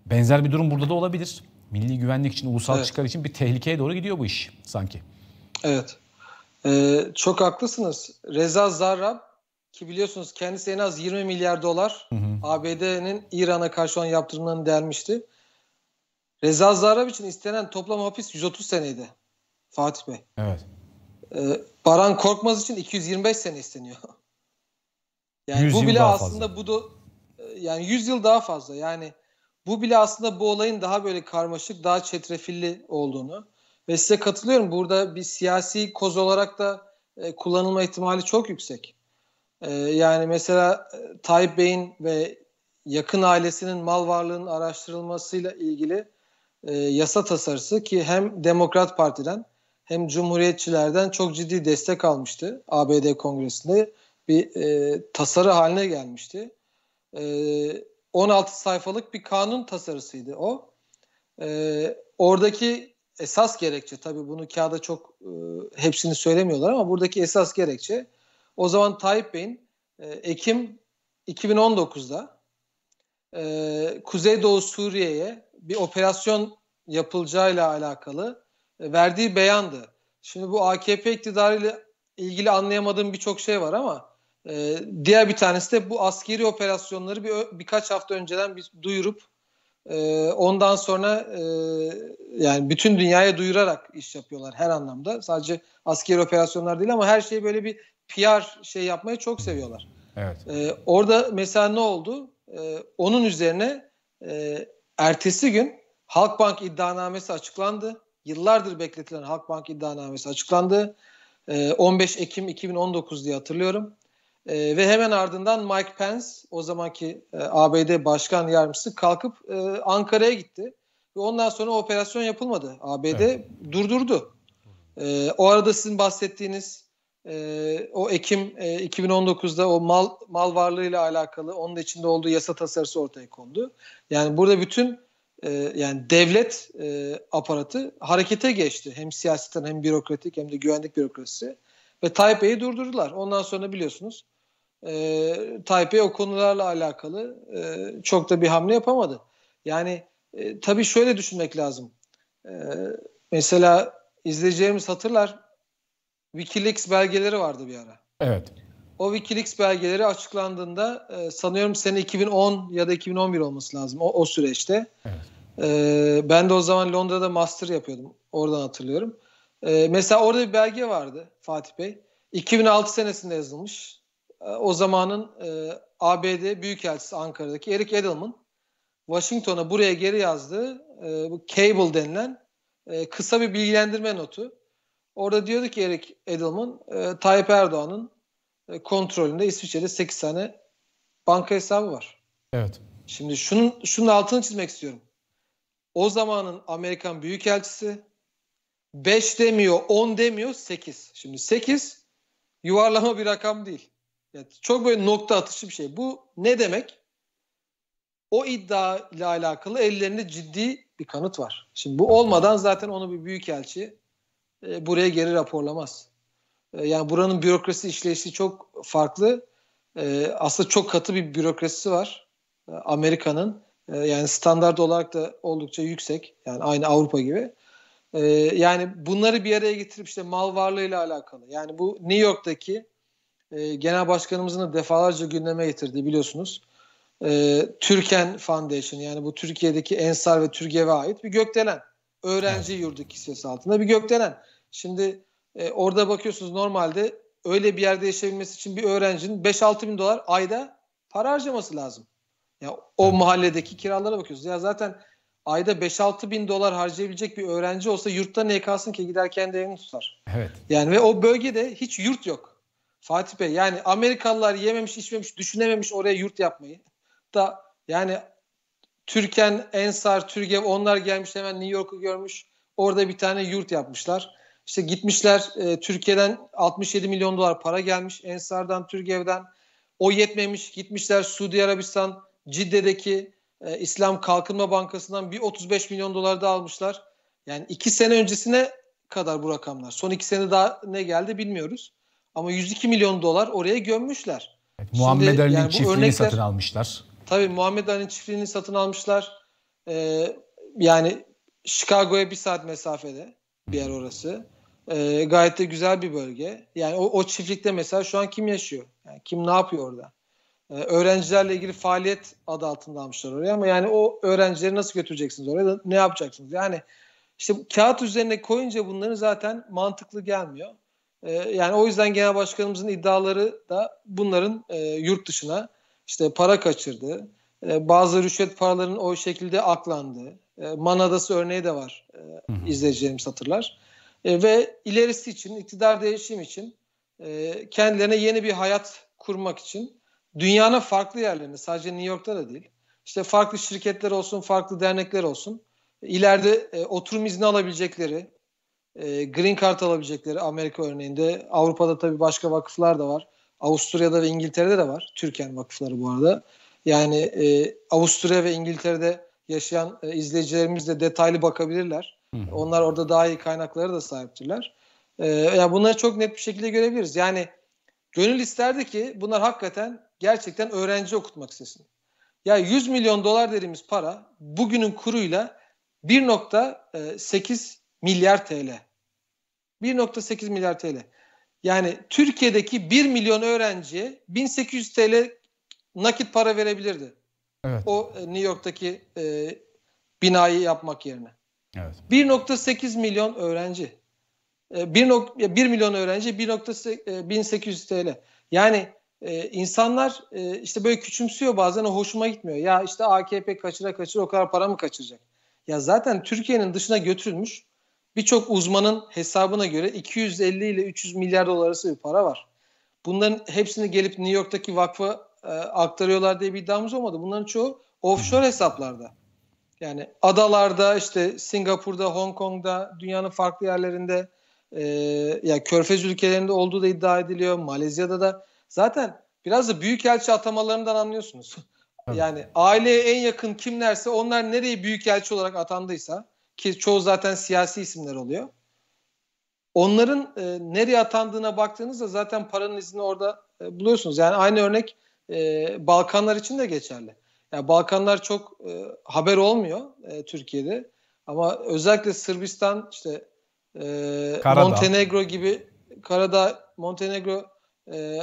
Benzer bir durum burada da olabilir. Milli güvenlik için, ulusal evet. çıkar için bir tehlikeye doğru gidiyor bu iş sanki. Evet. Ee, çok haklısınız. Reza Zarrab ki biliyorsunuz kendisi en az 20 milyar dolar ABD'nin İran'a karşı olan yaptırımlarını delmişti. Reza Zarrab için istenen toplam hapis 130 seneydi Fatih Bey. Evet. Ee, Baran Korkmaz için 225 sene isteniyor. Yani bu bile aslında fazla. bu da e, yani 100 yıl daha fazla. Yani bu bile aslında bu olayın daha böyle karmaşık, daha çetrefilli olduğunu ve size katılıyorum. Burada bir siyasi koz olarak da e, kullanılma ihtimali çok yüksek. E, yani mesela e, Tayyip Bey'in ve yakın ailesinin mal varlığının araştırılmasıyla ilgili e, yasa tasarısı ki hem Demokrat Parti'den hem cumhuriyetçilerden çok ciddi destek almıştı. ABD kongresinde bir e, tasarı haline gelmişti. E, 16 sayfalık bir kanun tasarısıydı o. E, oradaki esas gerekçe tabii bunu kağıda çok e, hepsini söylemiyorlar ama buradaki esas gerekçe o zaman Tayyip Bey'in e, Ekim 2019'da e, Kuzeydoğu Suriye'ye bir operasyon yapılacağıyla alakalı verdiği beyandı. Şimdi bu AKP iktidarıyla ilgili anlayamadığım birçok şey var ama e, diğer bir tanesi de bu askeri operasyonları bir birkaç hafta önceden bir duyurup e, ondan sonra e, yani bütün dünyaya duyurarak iş yapıyorlar her anlamda. Sadece askeri operasyonlar değil ama her şeyi böyle bir PR şey yapmayı çok seviyorlar. Evet. E, orada mesela ne oldu? E, onun üzerine e, ertesi gün Halkbank iddianamesi açıklandı yıllardır bekletilen Halkbank iddianamesi açıklandı. 15 ee, Ekim 2019 diye hatırlıyorum. Ee, ve hemen ardından Mike Pence o zamanki e, ABD Başkan Yardımcısı kalkıp e, Ankara'ya gitti. Ve ondan sonra operasyon yapılmadı. ABD evet. durdurdu. Ee, o arada sizin bahsettiğiniz e, o Ekim 2019'da o mal mal varlığıyla alakalı onun içinde olduğu yasa tasarısı ortaya kondu. Yani burada bütün ee, yani devlet e, aparatı harekete geçti. Hem siyasetten hem bürokratik hem de güvenlik bürokrasisi. Ve Tayyip durdurdular. Ondan sonra biliyorsunuz e, Tayyip o konularla alakalı e, çok da bir hamle yapamadı. Yani e, tabii şöyle düşünmek lazım. E, mesela izleyicilerimiz hatırlar Wikileaks belgeleri vardı bir ara. Evet. O Wikileaks belgeleri açıklandığında e, sanıyorum sene 2010 ya da 2011 olması lazım o, o süreçte. Evet. E, ben de o zaman Londra'da master yapıyordum. Oradan hatırlıyorum. E, mesela orada bir belge vardı Fatih Bey. 2006 senesinde yazılmış. E, o zamanın e, ABD Büyükelçisi Ankara'daki Eric Edelman Washington'a buraya geri yazdığı e, bu cable denilen e, kısa bir bilgilendirme notu. Orada diyordu ki Eric Edelman, e, Tayyip Erdoğan'ın e, kontrolünde İsviçre'de 8 tane banka hesabı var. Evet. Şimdi şunun, şunun altını çizmek istiyorum. O zamanın Amerikan Büyükelçisi 5 demiyor, 10 demiyor, 8. Şimdi 8 yuvarlama bir rakam değil. Yani çok böyle nokta atışı bir şey. Bu ne demek? O iddia ile alakalı ellerinde ciddi bir kanıt var. Şimdi bu olmadan zaten onu bir büyükelçi e, buraya geri raporlamaz. E, yani buranın bürokrasi işleyişi çok farklı. E, aslında çok katı bir bürokrasisi var e, Amerika'nın. yani standart olarak da oldukça yüksek. Yani aynı Avrupa gibi. yani bunları bir araya getirip işte mal varlığıyla alakalı. Yani bu New York'taki genel başkanımızın da defalarca gündeme getirdiği biliyorsunuz. Türken Foundation yani bu Türkiye'deki Ensar ve Türgev'e ait bir gökdelen. Öğrenci yurdu kisvesi altında bir gökdelen. Şimdi e, orada bakıyorsunuz normalde öyle bir yerde yaşayabilmesi için bir öğrencinin 5-6 bin dolar ayda para harcaması lazım. Ya yani o mahalledeki kiralara bakıyorsunuz. Ya zaten ayda 5-6 bin dolar harcayabilecek bir öğrenci olsa yurtta ne kalsın ki giderken de evini tutar. Evet. Yani ve o bölgede hiç yurt yok. Fatih Bey yani Amerikalılar yememiş içmemiş düşünememiş oraya yurt yapmayı. Da yani Türken, Ensar, Türgev onlar gelmiş hemen New York'u görmüş. Orada bir tane yurt yapmışlar. İşte gitmişler e, Türkiye'den 67 milyon dolar para gelmiş Ensar'dan Türkiye'den. O yetmemiş gitmişler Suudi Arabistan Cidde'deki e, İslam Kalkınma Bankası'ndan bir 35 milyon dolar da almışlar. Yani iki sene öncesine kadar bu rakamlar. Son iki sene daha ne geldi bilmiyoruz. Ama 102 milyon dolar oraya gömmüşler. Evet, Muhammed Ali'nin yani çiftliğini örnekler, satın almışlar. Tabii Muhammed Ali'nin çiftliğini satın almışlar. Ee, yani Chicago'ya bir saat mesafede bir yer orası. E, gayet de güzel bir bölge. Yani o, o çiftlikte mesela şu an kim yaşıyor? Yani kim ne yapıyor orada? E, öğrencilerle ilgili faaliyet adı altında almışlar oraya ama yani o öğrencileri nasıl götüreceksiniz oraya? Ne yapacaksınız? Yani işte kağıt üzerine koyunca bunların zaten mantıklı gelmiyor. E, yani o yüzden genel başkanımızın iddiaları da bunların e, yurt dışına işte para kaçırdığı, e, bazı rüşvet paralarının o şekilde aklandığı, e, Manadası örneği de var e, izleyicilerimiz hatırlar. E, ve ilerisi için, iktidar değişim için e, kendilerine yeni bir hayat kurmak için dünyanın farklı yerlerinde sadece New York'ta da değil işte farklı şirketler olsun, farklı dernekler olsun ileride e, oturum izni alabilecekleri, green card alabilecekleri Amerika örneğinde. Avrupa'da tabii başka vakıflar da var. Avusturya'da ve İngiltere'de de var. Türkiye'nin vakıfları bu arada. Yani e, Avusturya ve İngiltere'de yaşayan e, izleyicilerimiz de detaylı bakabilirler. Hı. Onlar orada daha iyi kaynaklara da sahiptirler. E, ya yani bunları çok net bir şekilde görebiliriz. Yani gönül isterdi ki bunlar hakikaten gerçekten öğrenci okutmak istesin. Ya 100 milyon dolar dediğimiz para bugünün kuruyla 1.8 milyar TL. 1.8 milyar TL. Yani Türkiye'deki 1 milyon öğrenciye 1800 TL nakit para verebilirdi. Evet. O e, New York'taki e, binayı yapmak yerine. Evet. 1.8 milyon öğrenci. 1, e, 1 milyon öğrenci 1.800 e, TL. Yani e, insanlar e, işte böyle küçümsüyor bazen o hoşuma gitmiyor. Ya işte AKP kaçıra kaçır o kadar para mı kaçıracak? Ya zaten Türkiye'nin dışına götürülmüş birçok uzmanın hesabına göre 250 ile 300 milyar dolar arası bir para var. Bunların hepsini gelip New York'taki vakfa e, aktarıyorlar diye bir iddiamız olmadı. Bunların çoğu offshore hesaplarda. Yani adalarda işte Singapur'da, Hong Kong'da, dünyanın farklı yerlerinde e, ya körfez ülkelerinde olduğu da iddia ediliyor. Malezya'da da zaten biraz da büyükelçi atamalarından anlıyorsunuz. yani aileye en yakın kimlerse onlar nereye büyükelçi olarak atandıysa ki çoğu zaten siyasi isimler oluyor. Onların e, nereye atandığına baktığınızda zaten paranın izini orada e, buluyorsunuz. Yani aynı örnek e, Balkanlar için de geçerli. Yani Balkanlar çok e, haber olmuyor e, Türkiye'de ama özellikle Sırbistan işte e, Karadağ. Montenegro gibi Karadağ, Montenegro e,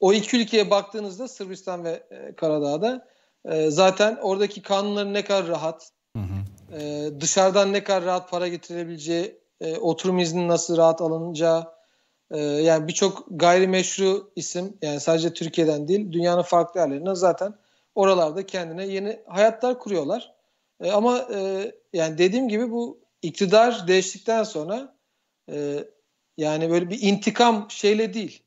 o iki ülkeye baktığınızda Sırbistan ve e, Karadağ'da e, zaten oradaki kanunların ne kadar rahat, hı hı. E, dışarıdan ne kadar rahat para getirebileceği, e, oturum izni nasıl rahat alınacağı, ee, yani birçok gayrimeşru isim yani sadece Türkiye'den değil dünyanın farklı yerlerinden zaten oralarda kendine yeni hayatlar kuruyorlar. E, ama e, yani dediğim gibi bu iktidar değiştikten sonra e, yani böyle bir intikam şeyle değil.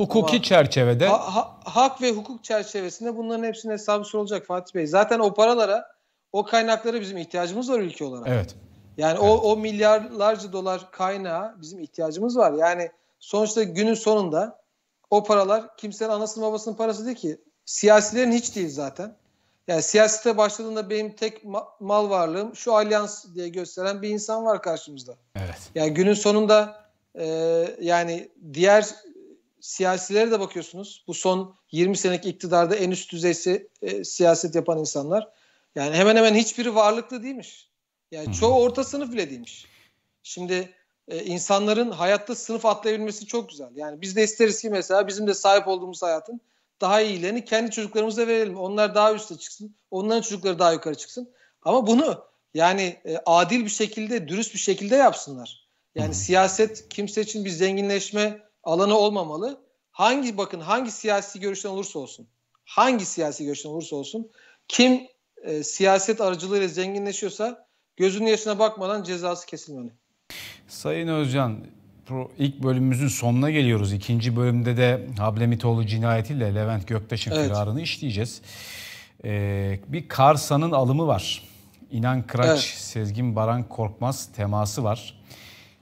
Hukuki ama çerçevede. Ha, ha, hak ve hukuk çerçevesinde bunların hepsinin hesabı sorulacak Fatih Bey. Zaten o paralara, o kaynaklara bizim ihtiyacımız var ülke olarak. Evet. Yani evet. o o milyarlarca dolar kaynağı bizim ihtiyacımız var. Yani Sonuçta günün sonunda o paralar kimsenin anasının babasının parası değil ki. Siyasilerin hiç değil zaten. Yani siyasete başladığında benim tek ma- mal varlığım şu alyans diye gösteren bir insan var karşımızda. Evet. Yani günün sonunda e, yani diğer siyasilere de bakıyorsunuz. Bu son 20 senelik iktidarda en üst düzeysi e, siyaset yapan insanlar. Yani hemen hemen hiçbiri varlıklı değilmiş. Yani çoğu orta sınıf bile değilmiş. Şimdi e, insanların hayatta sınıf atlayabilmesi çok güzel. Yani biz de isteriz ki mesela bizim de sahip olduğumuz hayatın daha iyilerini kendi çocuklarımıza verelim. Onlar daha üstte çıksın. Onların çocukları daha yukarı çıksın. Ama bunu yani e, adil bir şekilde, dürüst bir şekilde yapsınlar. Yani siyaset kimse için bir zenginleşme alanı olmamalı. Hangi bakın hangi siyasi görüşten olursa olsun, hangi siyasi görüşten olursa olsun kim e, siyaset aracılığıyla zenginleşiyorsa gözünün yaşına bakmadan cezası kesilmeli. Sayın Özcan, ilk bölümümüzün sonuna geliyoruz. İkinci bölümde de Hablemitoğlu cinayetiyle Levent Göktaş'ın evet. firarını işleyeceğiz. Ee, bir Karsa'nın alımı var. İnan Kıraç, evet. Sezgin Baran Korkmaz teması var.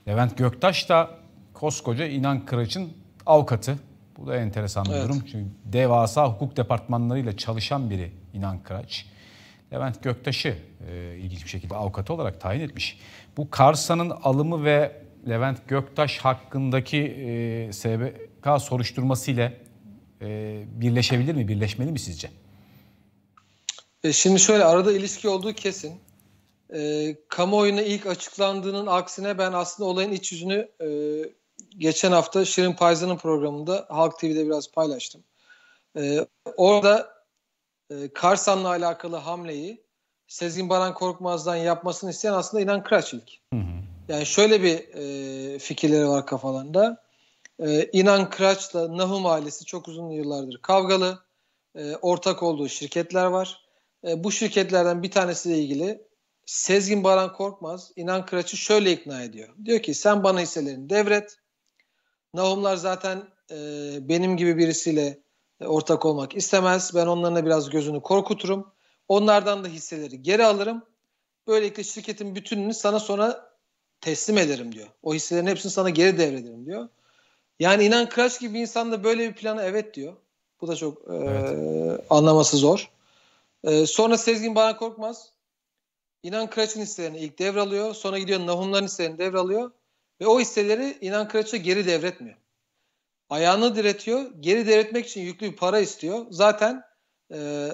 Levent Göktaş da koskoca İnan Kıraç'ın avukatı. Bu da enteresan bir evet. durum. Çünkü devasa hukuk departmanlarıyla çalışan biri İnan Kıraç. Levent Göktaş'ı e, ilginç bir şekilde avukatı olarak tayin etmiş. Bu Karsa'nın alımı ve Levent Göktaş hakkındaki e, SBK soruşturması ile e, birleşebilir mi, birleşmeli mi sizce? E şimdi şöyle arada ilişki olduğu kesin. E, kamuoyuna ilk açıklandığının aksine ben aslında olayın iç yüzünü e, geçen hafta Şirin Payzan'ın programında Halk TV'de biraz paylaştım. E, orada e, Karsan'la alakalı hamleyi Sezgin Baran Korkmaz'dan yapmasını isteyen aslında İnan Kıraç Hı hı. Yani şöyle bir e, fikirleri var kafalarında. E, ee, İnan Kıraç'la Nahum ailesi çok uzun yıllardır kavgalı. E, ortak olduğu şirketler var. E, bu şirketlerden bir tanesiyle ilgili Sezgin Baran Korkmaz İnan Kıraç'ı şöyle ikna ediyor. Diyor ki sen bana hisselerini devret. Nahumlar zaten e, benim gibi birisiyle ortak olmak istemez. Ben onların da biraz gözünü korkuturum. Onlardan da hisseleri geri alırım. Böylelikle şirketin bütününü sana sonra teslim ederim diyor. O hisselerin hepsini sana geri devrederim diyor. Yani inan Kıraç gibi bir insan da böyle bir plana evet diyor. Bu da çok e, evet. e, anlaması zor. E, sonra Sezgin Bana Korkmaz İnan Kıraç'ın hisselerini ilk devralıyor. Sonra gidiyor Nahumların hisselerini devralıyor. Ve o hisseleri İnan Kıraç'a geri devretmiyor. Ayağını diretiyor. Geri diretmek için yüklü bir para istiyor. Zaten e,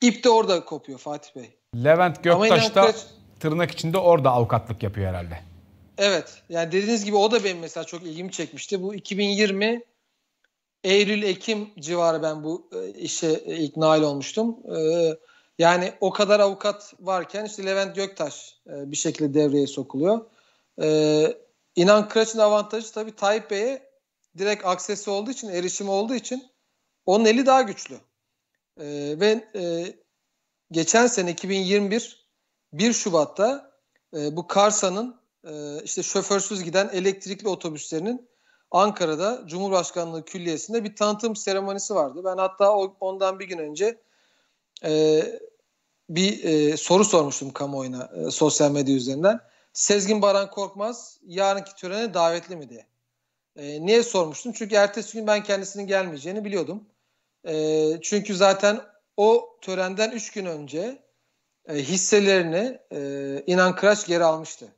ip de orada kopuyor Fatih Bey. Levent Göktaş da Kıraç... tırnak içinde orada avukatlık yapıyor herhalde. Evet. Yani dediğiniz gibi o da benim mesela çok ilgimi çekmişti. Bu 2020 Eylül-Ekim civarı ben bu e, işe e, ilk nail olmuştum. E, yani o kadar avukat varken işte Levent Göktaş bir şekilde devreye sokuluyor. İnan Kıraç'ın avantajı tabii Tayyip Bey'e direkt aksesi olduğu için, erişimi olduğu için onun eli daha güçlü. E, ve e, geçen sene 2021 1 Şubat'ta e, bu Karsa'nın e, işte şoförsüz giden elektrikli otobüslerinin Ankara'da Cumhurbaşkanlığı Külliyesi'nde bir tanıtım seremonisi vardı. Ben hatta o, ondan bir gün önce e, bir e, soru sormuştum kamuoyuna e, sosyal medya üzerinden. Sezgin Baran Korkmaz yarınki törene davetli mi diye. E, niye sormuştum? Çünkü ertesi gün ben kendisinin gelmeyeceğini biliyordum. E, çünkü zaten o törenden 3 gün önce e, hisselerini e, İnan Kıraç geri almıştı.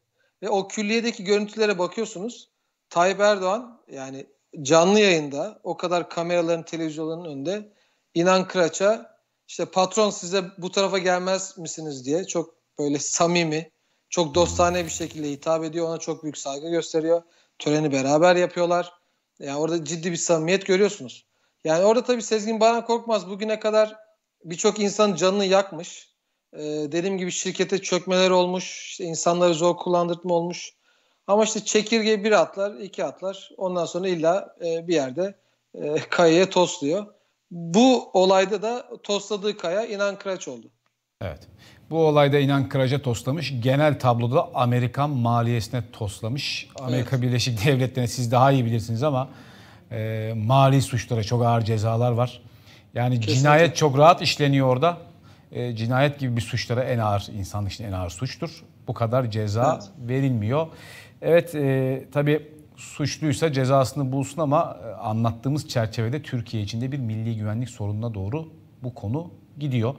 Ve o külliyedeki görüntülere bakıyorsunuz. Tayyip Erdoğan yani canlı yayında o kadar kameraların televizyonların önünde İnan Kıraç'a işte patron size bu tarafa gelmez misiniz diye çok böyle samimi, çok dostane bir şekilde hitap ediyor. Ona çok büyük saygı gösteriyor. Töreni beraber yapıyorlar. Yani orada ciddi bir samimiyet görüyorsunuz. Yani orada tabii Sezgin Baran Korkmaz bugüne kadar birçok insan canını yakmış. Ee, dediğim gibi şirkete çökmeler olmuş, işte insanları zor kullandırtma olmuş. Ama işte çekirge bir atlar, iki atlar. Ondan sonra illa e, bir yerde e, kayaya tosluyor. Bu olayda da tosladığı kaya İnan Kıraç oldu. Evet. Bu olayda inan kıraca toslamış. Genel tabloda Amerikan maliyesine toslamış. Amerika evet. Birleşik Devletleri'ne siz daha iyi bilirsiniz ama e, mali suçlara çok ağır cezalar var. Yani Kesinlikle. cinayet çok rahat işleniyor orada. E, cinayet gibi bir suçlara en ağır, insanlık için en ağır suçtur. Bu kadar ceza evet. verilmiyor. Evet e, tabii suçluysa cezasını bulsun ama e, anlattığımız çerçevede Türkiye içinde bir milli güvenlik sorununa doğru bu konu gidiyor.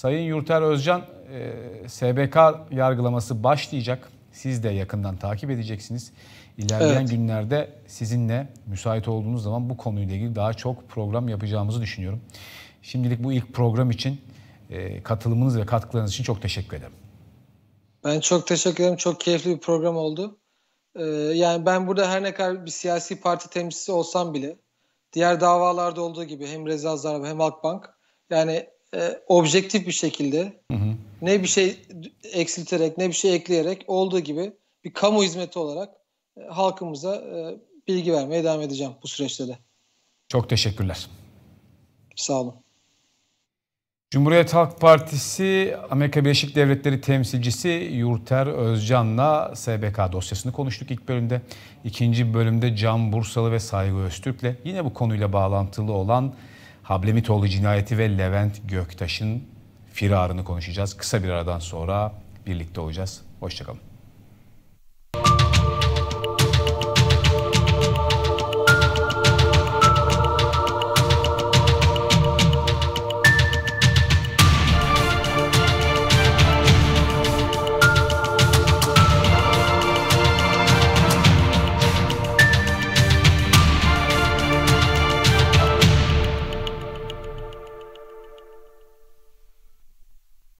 Sayın Yurter Özcan e, SBK yargılaması başlayacak. Siz de yakından takip edeceksiniz. İlerleyen evet. günlerde sizinle müsait olduğunuz zaman bu konuyla ilgili daha çok program yapacağımızı düşünüyorum. Şimdilik bu ilk program için e, katılımınız ve katkılarınız için çok teşekkür ederim. Ben çok teşekkür ederim. Çok keyifli bir program oldu. Ee, yani ben burada her ne kadar bir siyasi parti temsilcisi olsam bile diğer davalarda olduğu gibi hem Reza Zarrab hem Halkbank yani e, objektif bir şekilde hı hı. ne bir şey eksilterek ne bir şey ekleyerek olduğu gibi bir kamu hizmeti olarak e, halkımıza e, bilgi vermeye devam edeceğim bu süreçte de. Çok teşekkürler. Sağ olun. Cumhuriyet Halk Partisi Amerika Birleşik Devletleri temsilcisi Yurter Özcan'la SBK dosyasını konuştuk ilk bölümde. İkinci bölümde Can Bursalı ve Saygı Öztürk'le yine bu konuyla bağlantılı olan Hablemitoğlu cinayeti ve Levent Göktaş'ın firarını konuşacağız. Kısa bir aradan sonra birlikte olacağız. Hoşçakalın.